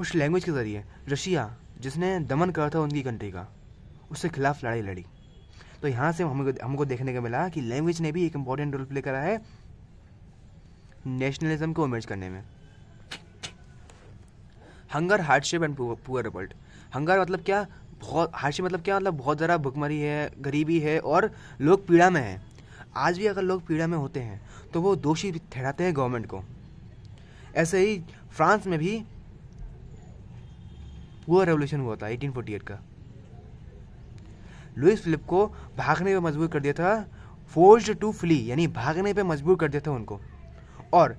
S1: उस लैंग्वेज के ज़रिए रशिया जिसने दमन करा था उनकी कंट्री का उसके खिलाफ लड़ाई लड़ी तो यहाँ से हमको हमको देखने को मिला कि लैंग्वेज ने भी एक इम्पॉर्टेंट रोल प्ले करा है नेशनलिज्म को इमर्ज करने में hunger hardship and poor world hunger मतलब क्या बहुत हार्डशिप मतलब क्या मतलब बहुत ज़्यादा भुखमरी है गरीबी है और लोग पीड़ा में हैं आज भी अगर लोग पीड़ा में होते हैं तो वो दोषी ठहराते हैं गवर्नमेंट को ऐसे ही फ्रांस में भी पुअर रेवोल्यूशन हुआ था एटीन का लुइस फिलिप को भागने पर मजबूर कर दिया था फोर्ज टू फ्ली यानी भागने पर मजबूर कर दिया था उनको और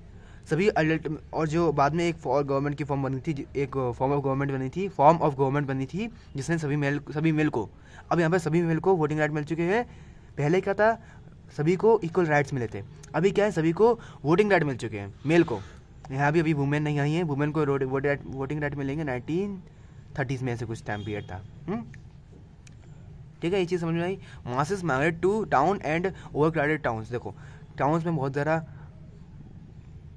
S1: सभी अलर्ट और जो बाद में एक गवर्नमेंट की फॉर्म बनी थी एक फॉर्म ऑफ गवर्नमेंट बनी थी फॉर्म ऑफ गवर्नमेंट बनी थी जिसने सभी मेल सभी मेल को अब यहाँ पर सभी मेल को वोटिंग राइट मिल चुके हैं पहले क्या था सभी को इक्वल राइट्स मिले थे अभी क्या है सभी को वोटिंग राइट मिल चुके हैं मेल को यहाँ भी अभी वुमेन नहीं आई है वुमेन को वोटिंग राइट मिलेंगे नाइनटीन थर्टीज़ में ऐसे कुछ टाइम पीरियड था हम्म? ठीक है ये चीज़ समझ में आई masses migrate to town and overcrowded towns देखो टाउन्स में बहुत ज़्यादा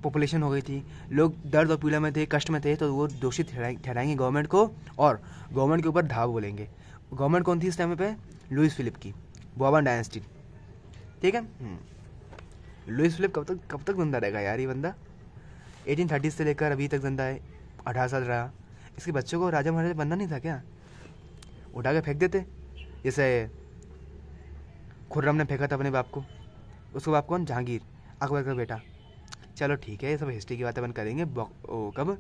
S1: पॉपुलेशन हो गई थी लोग दर्द और पीड़ा में थे कष्ट में थे तो वो दोषी ठहराएंगे गवर्नमेंट को और गवर्नमेंट के ऊपर धाव बोलेंगे गवर्नमेंट कौन थी इस टाइम पे लुइस फिलिप की बॉबन डायनेस्टी ठीक है लुइस हम्म। फिलिप कब तक कब तक जिंदा रहेगा यार ये बंदा एटीन थर्टीज से लेकर अभी तक जिंदा है अठारह साल रहा इसके बच्चों को राजा महाराजा बंदा नहीं था क्या उठा के फेंक देते जैसे खुर्रम ने फेंका था अपने बाप को उसको बाप कौन जहांगीर अकबर का बेटा चलो ठीक है ये सब हिस्ट्री की बात अपन करेंगे ओ, कब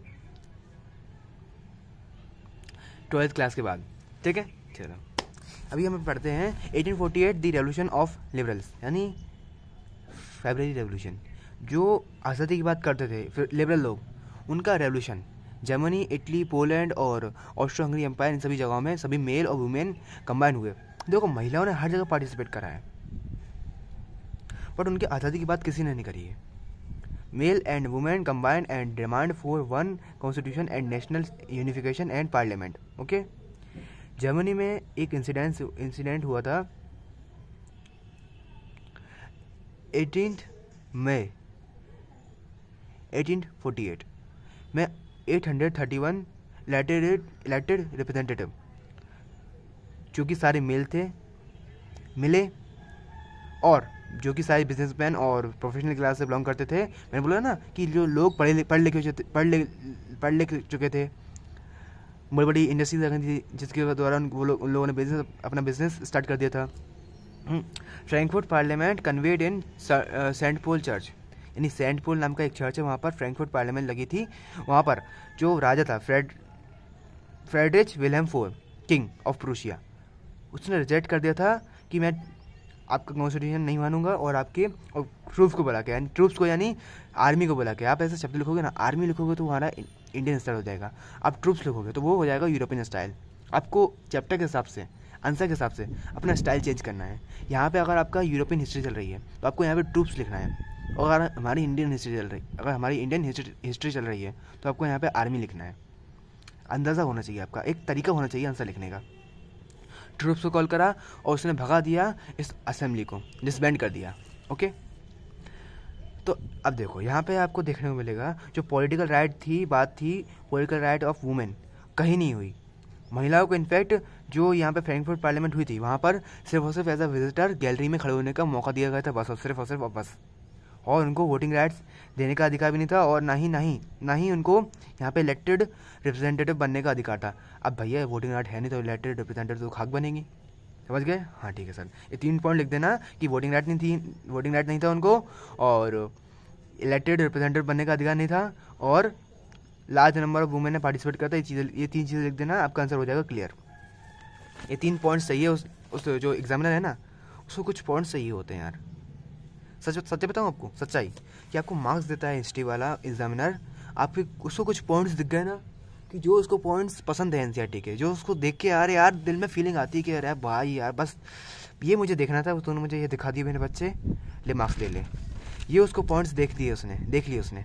S1: ट्वेल्थ क्लास के बाद ठीक है चलो अभी हम पढ़ते हैं 1848 द रेवोल्यूशन ऑफ लिबरल्स यानी फेबररी रेवोल्यूशन जो आज़ादी की बात करते थे फिर लिबरल लोग उनका रेवोल्यूशन जर्मनी इटली पोलैंड और ऑस्ट्रो हंगरी एम्पायर इन सभी जगहों में सभी मेल और वुमेन कंबाइन हुए देखो महिलाओं ने हर जगह पार्टिसिपेट करा है बट उनकी आज़ादी की बात किसी ने नहीं करी है male and women combined and demand for one constitution and national unification and parliament okay Germany में एक इंसिडेंस इंसिडेंट हुआ था eighteen May eighteen forty eight में eight hundred thirty one elected elected representative चूँकि सारे मेल थे मिले और जो कि सारे बिजनेसमैन और प्रोफेशनल क्लास से बिलोंग करते थे मैंने बोला ना कि जो लोग पढ़े पढ़ लिखे पढ़ ले पढ़ लिख चुके थे बड़ी बड़ी इंडस्ट्रीज लगी थी जिसके द्वारा उन लोग उन लोगों ने बिजनेस अपना बिजनेस स्टार्ट कर दिया था Frankfurt parliament convened in Saint Paul church यानी सेंट पोल नाम का एक चर्च है वहाँ पर फ्रैंकफर्ट पार्लियामेंट लगी थी वहाँ पर जो राजा था Fred Friedrich Wilhelm four king of Prussia उसने रिजेक्ट कर दिया था कि मैं आपका कॉन्स्टिट्यूशन नहीं मानूंगा और आपके और ट्रूप्स को बुला के यानी ट्रूप्स को यानी आर्मी को बुला के आप ऐसा शब्द लिखोगे ना आर्मी लिखोगे तो हमारा इंडियन स्टाइल हो जाएगा आप ट्रूप्स लिखोगे तो वो हो जाएगा यूरोपियन स्टाइल आपको चैप्टर के हिसाब से आंसर के हिसाब से अपना स्टाइल चेंज करना है यहाँ पे अगर आपका यूरोपियन हिस्ट्री चल रही है तो आपको यहाँ पे ट्रूप्स लिखना है और अगर हमारी इंडियन हिस्ट्री चल रही अगर हमारी इंडियन हिस्ट्री चल रही है तो आपको यहाँ पे आर्मी लिखना है अंदाज़ा होना चाहिए आपका एक तरीका होना चाहिए आंसर लिखने का ट्रूप्स को कॉल करा और उसने भगा दिया इस असेंबली को डिसबैंड कर दिया ओके तो अब देखो यहाँ पे आपको देखने को मिलेगा जो पॉलिटिकल राइट थी बात थी पॉलिटिकल राइट ऑफ वुमेन कहीं नहीं हुई महिलाओं को इनफैक्ट जो यहाँ पे फ्रैंकफर्ट पार्लियामेंट हुई थी वहाँ पर सिर्फ और सिर्फ एज अ विजिटर गैलरी में खड़े होने का मौका दिया गया था बस और सिर्फ और सिर्फ बस और उनको वोटिंग राइट्स देने का अधिकार भी नहीं था और ना ही ना ही ना ही उनको यहाँ पे इलेक्टेड रिप्रेजेंटेटिव बनने का अधिकार था अब भैया वोटिंग राइट है नहीं तो इलेक्टेड रिप्रेजेंटेटिव तो खाक बनेंगे समझ गए हाँ ठीक है सर ये तीन पॉइंट लिख देना कि वोटिंग राइट नहीं थी वोटिंग राइट नहीं था उनको और इलेक्टेड रिप्रेजेंटेटिव बनने का अधिकार नहीं था और लार्ज नंबर ऑफ वुमेन ने पार्टिसिपेट करता ये चीज़ ये तीन चीज़ें लिख देना आपका आंसर हो जाएगा क्लियर ये तीन पॉइंट्स सही उस उस जो एग्जामिनर है ना उसको कुछ पॉइंट्स सही होते हैं यार सच सत्य बताऊँ आपको सच्चाई कि आपको मार्क्स देता है हिस्ट्री वाला एग्जामिनर आपके उसको कुछ पॉइंट्स दिख गए ना कि जो उसको पॉइंट्स पसंद है एन e के जो उसको देख के यार यार दिल में फीलिंग आती है कि अरे भाई यार बस ये मुझे देखना था उसने मुझे ये दिखा दिए मेरे बच्चे ले मार्क्स ले ले ये उसको पॉइंट्स देख दिए उसने देख लिए उसने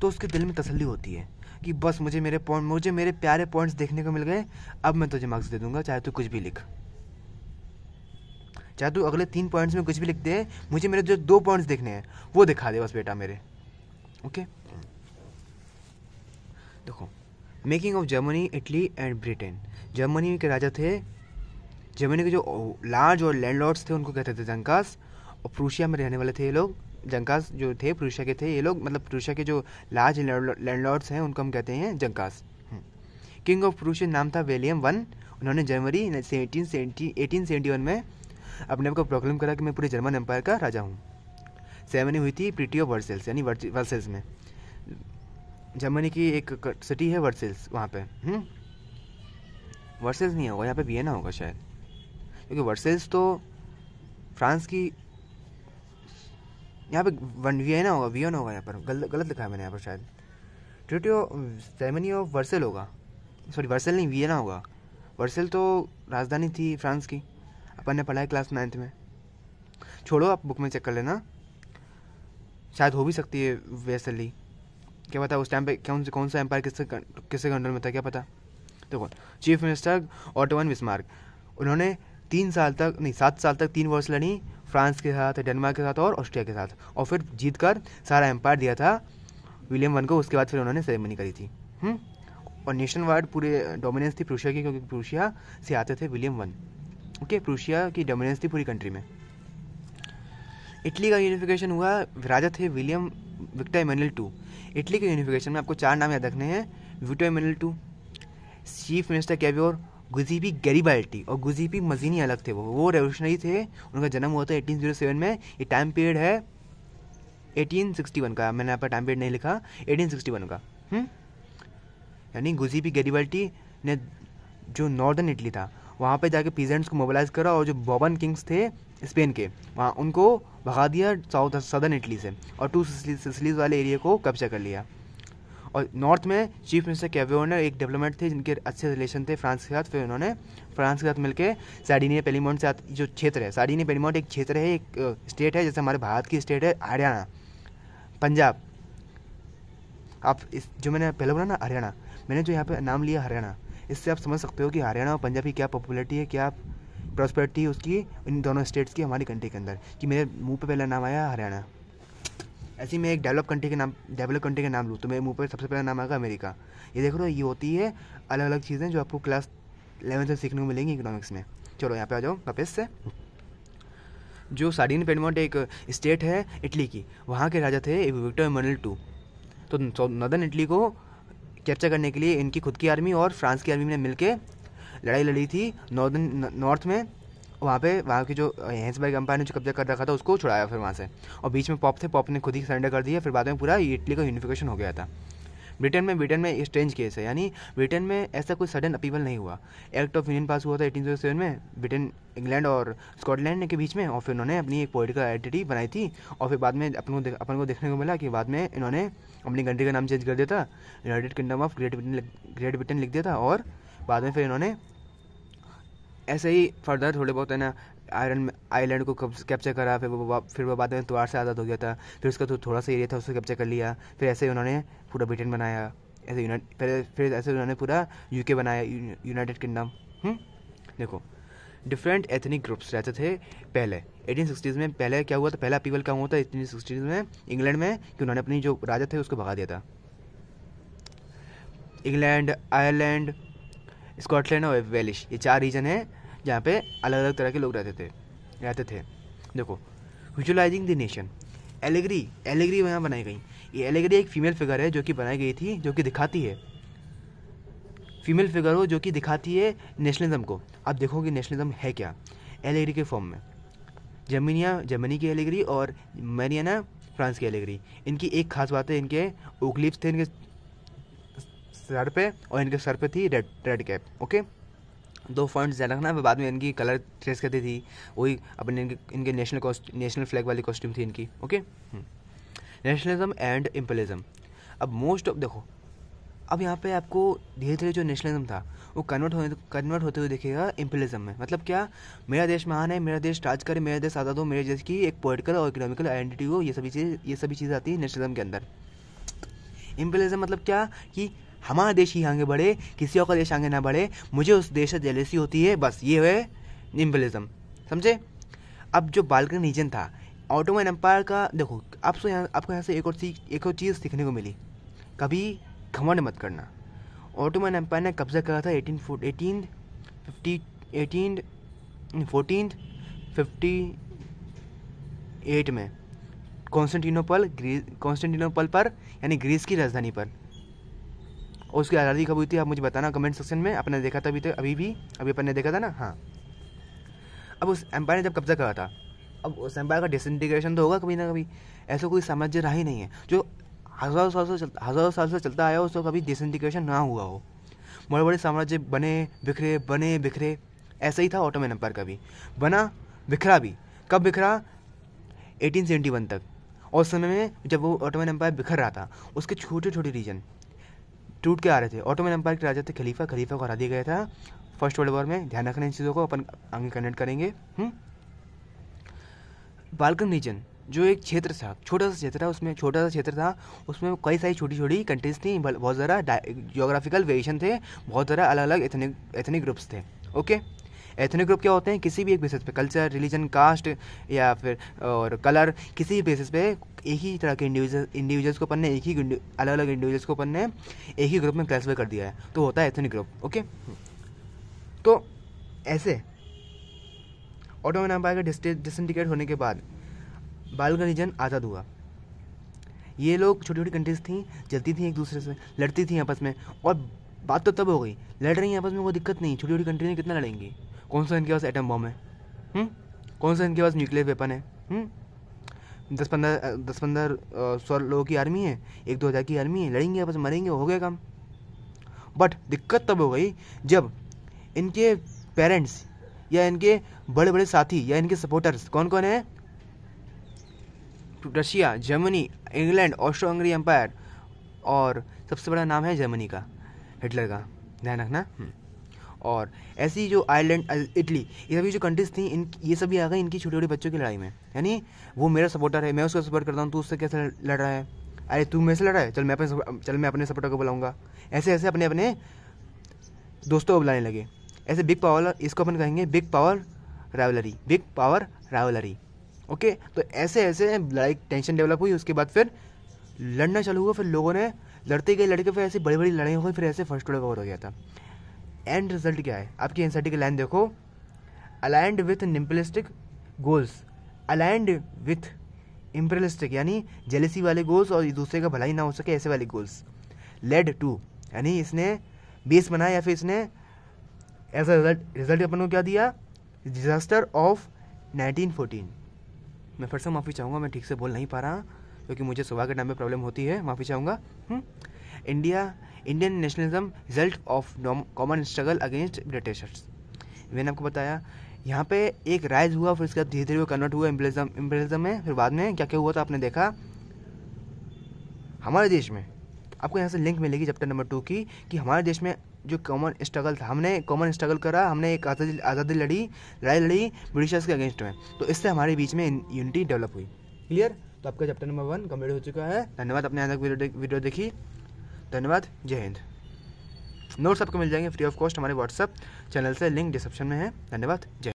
S1: तो उसके दिल में तसल्ली होती है कि बस मुझे मेरे पॉइंट मुझे मेरे प्यारे पॉइंट्स देखने को मिल गए अब मैं तुझे मार्क्स दे दूंगा चाहे तू कुछ भी लिख चाहे तू अगले तीन पॉइंट्स में कुछ भी लिख दे मुझे मेरे जो दो पॉइंट्स देखने हैं वो दिखा दे बस बेटा मेरे ओके देखो making of Germany Italy and Britain Germany के राजा थे जर्मनी के जो लार्ज और लैंडलॉर्ड्स थे उनको कहते थे जंकास और प्रूशिया में रहने वाले थे ये लोग जंकास जो थे प्रूशिया के थे ये लोग मतलब प्रूशिया के जो लार्ज लैंडलॉर्ड्स हैं उनको हम कहते हैं जंकास किंग ऑफ प्रूशिया नाम था विलियम वन उन्होंने January seventeen seventy eighteen seventy one में अपने आप को प्रॉब्लम करा कि मैं पूरे जर्मन एम्पायर का राजा हूँ सेरेमनी हुई थी प्रिटी ऑफ वर्सेल्स यानी वर्सेल्स में जर्मनी की एक सिटी है वर्सेल्स वहाँ पर वर्सेल्स हम्म? नहीं होगा यहाँ पे वियना होगा शायद क्योंकि वर्सेल्स तो फ्रांस की यहाँ पे वन वियना होगा वियन होगा यहाँ पर गलत गलत लिखा है मैंने यहाँ पर शायद treaty of ceremony of Versailles होगा सॉरी वर्सेल नहीं वियना होगा वर्सेल तो राजधानी थी फ्रांस की अपन ने पढ़ा है क्लास नाइन्थ में छोड़ो आप बुक में चेक कर लेना शायद हो भी सकती है वैसली e। क्या पता उस टाइम पे कौन कौन सा एम्पायर किससे किससे कंट्रोल में था क्या पता देखो चीफ मिनिस्टर ऑटोवन विस्मार्क उन्होंने तीन साल तक नहीं सात साल तक तीन वर्ष लड़ी फ्रांस के साथ डेनमार्क के साथ और ऑस्ट्रिया के साथ और फिर जीत कर सारा एम्पायर दिया था विलियम वन को उसके बाद फिर उन्होंने सेरेमनी करी थी हुँ? हम्म? और नेशन वार्ड पूरे डोमिनेंस थी प्रूशिया की क्योंकि प्रूशिया से आते थे विलियम वन ओके प्रूशिया की डोमिनेंस थी पूरी कंट्री में इटली का यूनिफिकेशन हुआ राजा थे William Victor Emmanuel two Italy के यूनिफिकेशन में आपको चार नाम याद रखने हैं Victor Emmanuel two chief minister Cavour Giuseppe Garibaldi और गुजीपी मजीनी अलग थे वो वो रेवोल्यूशनरी थे उनका जन्म हुआ था एटीन जीरो सेवन में ये टाइम पीरियड है एटीन सिक्सटी वन का मैंने यहाँ पर टाइम पीरियड नहीं लिखा एटीन सिक्सटी वन का हम्म? यानी गुजीपी गरीबाल्टी ने जो नॉर्दर्न इटली था वहाँ पे जाके पीजेंट्स को मोबालाइज करा और जो बॉबन किंग्स थे स्पेन के वहाँ उनको भगा दिया साउथ सदर्न इटली से और टू सिसलीज वाले एरिया को कब्जा कर लिया और नॉर्थ में चीफ मिनिस्टर कैवियोनर एक डेवलपमेंट थे जिनके अच्छे रिलेशन थे फ्रांस के साथ फिर उन्होंने फ्रांस के साथ मिलकर साडीनिया पेलीमोन से साथ जो क्षेत्र है साडीनिया पेलीमोन एक क्षेत्र है एक स्टेट है जैसे हमारे भारत की स्टेट है हरियाणा पंजाब आप इस जो मैंने पहले बोला ना हरियाणा मैंने जो यहाँ पे नाम लिया हरियाणा इससे आप समझ सकते हो कि हरियाणा और पंजाब की क्या पॉपुलरिटी है क्या प्रॉस्पेरिटी है उसकी इन दोनों स्टेट्स की हमारी कंट्री के अंदर कि मेरे मुंह पे पहला नाम आया हरियाणा ऐसे मैं एक डेवलप कंट्री के नाम डेवलप कंट्री का नाम लूँ तो मेरे मुंह पर सबसे पहला नाम आएगा अमेरिका ये देख लो ये होती है अलग अलग चीज़ें जो आपको क्लास इलेवन से सीखने को मिलेंगी इकोनॉमिक्स में चलो यहाँ पे आ जाओ वापस से जो सार्डिन पेडमोट एक स्टेट है इटली की वहाँ के राजा थे विक्टर मनल टू तो नॉर्दर्न इटली को कैप्चर करने के लिए इनकी खुद की आर्मी और फ्रांस की आर्मी ने मिल लड़ाई लड़ी थी नॉर्दर्न नॉर्थ में वहाँ पे वहाँ की जो हैंसबर्ग एम्पायर ने जो कब्जा कर रखा था उसको छुड़ाया फिर वहाँ से और बीच में पॉप थे पॉप ने खुद ही सरेंडर कर दिया फिर बाद में पूरा इटली का यूनिफिकेशन हो गया था ब्रिटेन में ब्रिटेन में स्ट्रेंज केस है यानी ब्रिटेन में ऐसा कोई सडन अपीवल नहीं हुआ एक्ट ऑफ यूनियन पास हुआ था एटीन oh में ब्रिटेन इंग्लैंड और स्कॉटलैंड के बीच में और फिर उन्होंने अपनी एक पोलिटिकल आइडेंटिटी बनाई थी और फिर बाद में अपन को अपन को देखने को मिला कि बाद में इन्होंने अपनी कंट्री का नाम चेंज कर दिया था United Kingdom of Great Britain Great Britain लिख दिया था और बाद में फिर इन्होंने ऐसे ही फर्दर थोड़े बहुत है ना आयरन आइलैंड को कैप्चर करा फिर वो फिर वो बाद में तुआर से आज़ाद हो गया था फिर उसका तो थोड़ा सा एरिया था उसको कैप्चर कर लिया फिर ऐसे ही उन्होंने पूरा ब्रिटेन बनाया ऐसे फिर फिर ऐसे उन्होंने पूरा यूके बनाया यूनाइटेड किंगडम हम्म? देखो डिफरेंट एथनिक ग्रुप्स रहते थे पहले सिक्सटीज़ में पहले क्या हुआ था पहला पीपल क्या हुआ था सिक्सटीज़ में इंग्लैंड में कि उन्होंने अपनी जो राजा थे उसको भगा दिया था इंग्लैंड आयरलैंड स्कॉटलैंड और वेलिश ये चार रीजन हैं जहाँ पे अलग अलग तरह के लोग रहते थे रहते थे देखो visualising the nation allegory allegory वहाँ बनाई गई ये एलेगरी एक फीमेल फिगर है जो कि बनाई गई थी जो कि दिखाती है फीमेल फिगर हो जो कि दिखाती है नेशनलिज्म को आप देखोगे नेशनलिज्म है क्या एलेगरी के फॉर्म में जर्मनिया जर्मनी की एलेगरी और मैरियाना फ्रांस की एलेगरी इनकी एक खास बात है इनके ओकलिप्स थे इनके सर पे और इनके सर पे थी रेड रेड कैप ओके दो फंड्स ध्यान रखना बाद में इनकी कलर ट्रेस करती थी वही अपने इनके, इनके नेशनल कॉस्ट नेशनल फ्लैग वाली कॉस्ट्यूम थी इनकी okay hmm. Nationalism and imperialism अब मोस्ट ऑफ देखो अब यहाँ पे आपको धीरे धीरे जो नेशनलिज्म था वो कन्वर्ट होने कन्वर्ट होते हुए देखिएगा इम्पलिज्म में मतलब क्या मेरा देश महान है मेरा देश राज करे मेरा देश आज़ाद हो मेरे देश की एक पोलिटिकल और इकोनॉमिकल आइडेंटिटी हो ये सभी चीज़ ये सभी चीज़ें आती है नेशनलिज्म के अंदर इम्पलिज्म मतलब क्या कि हमारा देश ही आगे बढ़े किसी और का देश आगे ना बढ़े मुझे उस देश से जेलेसी होती है बस ये है इम्पलिज्म समझे अब जो बालकन रीजन था ऑटोमैन एम्पायर का देखो आपसे तो यहाँ आपको यहाँ से एक और चीज एक और चीज़ सीखने को मिली कभी घमंड मत करना ऑटोमैन एम्पायर ने कब्जा करा था eighteen eighteen fifty eighteen fourteen fifty eight में कॉन्स्टेंटिनोपल ग्रीस कॉन्स्टेंटिनोपल पर यानी ग्रीस की राजधानी पर और उसकी आज़ादी कब हुई थी आप मुझे बताना कमेंट सेक्शन में आपने देखा था अभी तो अभी भी अभी अपन ने देखा था ना हाँ अब उस एम्पायर ने जब कब्जा करा था अब उस एम्पायर का डिसइंटीग्रेशन तो होगा कभी ना कभी ऐसा कोई साम्राज्य रहा ही नहीं है जो हज़ारों साल से हज़ारों साल से चलता आया हो उसका कभी डिसइंटीग्रेशन ना हुआ हो बड़े बड़े साम्राज्य बने बिखरे बने बिखरे ऐसा ही था ऑटोमैन एम्पायर का भी बना बिखरा भी कब बिखरा एटीन सेवेंटी वन तक और उस समय में जब वो ऑटोमैन एम्पायर बिखर रहा था उसके छोटे छोटे रीजन टूट के आ रहे थे ऑटोमैन एम्पायर के राजा थे खलीफा खलीफा को हरा दिया गया था फर्स्ट वर्ल्ड वॉर में ध्यान रखना इन चीज़ों को अपन आगे कनेक्ट करेंगे हुँ? हम्म? बालकन रीजन जो एक क्षेत्र था छोटा सा क्षेत्र था उसमें छोटा सा क्षेत्र था उसमें कई सारी छोटी छोटी कंट्रीज थी बहुत ज़्यादा जोग्राफिकल वेरिएशन थे बहुत ज़्यादा अलग अलग एथनिक एथनिक ग्रुप्स थे ओके एथनिक ग्रुप क्या होते हैं किसी भी एक बेसिस पे कल्चर रिलीजन कास्ट या फिर और कलर किसी भी बेसिस पे एक ही तरह के इंडिविजुअल इंडिविजुअल्स को पढ़ने एक ही अलग अलग इंडिविजुअल्स को पढ़ने एक ही ग्रुप में क्लासीफाई कर दिया है तो होता है एथनिक ग्रुप ओके तो ऐसे ऑटोमन एम्पायर का डिसइंटीग्रेट होने के बाद का रीजन आज़ाद हुआ ये लोग छोटी छोटी कंट्रीज थी जलती थी एक दूसरे से लड़ती थी आपस में और बात तो तब हो गई लड़ रही हैं आपस में कोई दिक्कत नहीं छोटी छोटी कंट्री में कितना लड़ेंगी कौन सा इनके पास एटम बॉम्ब है हुँ? कौन सा इनके पास न्यूक्लियर वेपन है हुँ? दस पंद्रह दस पंद्रह सौ लोगों की आर्मी है एक दो हज़ार की आर्मी है लड़ेंगे आपस में मरेंगे हो गया काम बट दिक्कत तब हो गई जब इनके पेरेंट्स या इनके बड़े बड़े साथी या इनके सपोर्टर्स कौन कौन है Russia Germany England Austro Hungary empire और सबसे बड़ा नाम है जर्मनी का हिटलर का ध्यान रखना हम्म। और ऐसी जो आयरलैंड इटली ये सभी जो कंट्रीज थी इन ये सभी आ गई इनकी छोटे छोटे बच्चों की लड़ाई में यानी वो मेरा सपोर्टर है मैं उसका सपोर्ट करता हूँ तू उससे कैसे लड़ रहा है अरे तू मेरे से लड़ रहा है चल मैं अपने चल मैं अपने सपोर्टर को बुलाऊंगा ऐसे ऐसे अपने अपने दोस्तों को बुलाने लगे ऐसे बिग पावर इसको अपन कहेंगे big power rivalry big power rivalry okay तो ऐसे ऐसे लड़ाई टेंशन डेवलप हुई उसके बाद फिर लड़ना चालू हुआ फिर लोगों ने लड़ते गए लड़के फिर ऐसी बड़ी बड़ी लड़ाई हो गई फिर ऐसे फर्स्ट वर्ल्ड वॉर हो गया था एंड रिजल्ट क्या है आपकी एन की लाइन देखो aligned with imperialistic goals aligned with imperialistic यानी जेलिसी वाले गोल्स और दूसरे का भलाई ना हो सके ऐसे वाले गोल्स लेड टू यानी इसने बेस बनाया या फिर इसने एज अ रिजल्ट रिजल्ट अपन को क्या दिया डिजास्टर ऑफ 1914 मैं फिर से माफ़ी चाहूँगा मैं ठीक से बोल नहीं पा रहा क्योंकि मुझे सुबह के टाइम में प्रॉब्लम होती है माफ़ी चाहूँगा India Indian nationalism result of common struggle against Britishers मैंने आपको बताया यहाँ पे एक राइज हुआ फिर इसका बाद धीरे धीरे वो कन्वर्ट हुआ इम्पलिज्म इम्पलिज्म में फिर बाद में क्या क्या हुआ था आपने देखा हमारे देश में आपको यहाँ से लिंक मिलेगी चैप्टर नंबर टू की कि हमारे देश में जो कॉमन स्ट्रगल था हमने कॉमन स्ट्रगल करा हमने एक आज़ादी आज़ादी लड़ी लड़ाई लड़ी ब्रिटिशर्स के अगेंस्ट में तो इससे हमारे बीच में यूनिटी डेवलप हुई क्लियर तो आपका चैप्टर नंबर वन कम्प्लीट हो चुका है धन्यवाद अपने आज तक वीडियो, वीडियो देखी धन्यवाद जय हिंद नोट्स आपको मिल जाएंगे फ्री ऑफ कॉस्ट हमारे व्हाट्सअप चैनल से लिंक डिस्क्रिप्शन में है धन्यवाद जय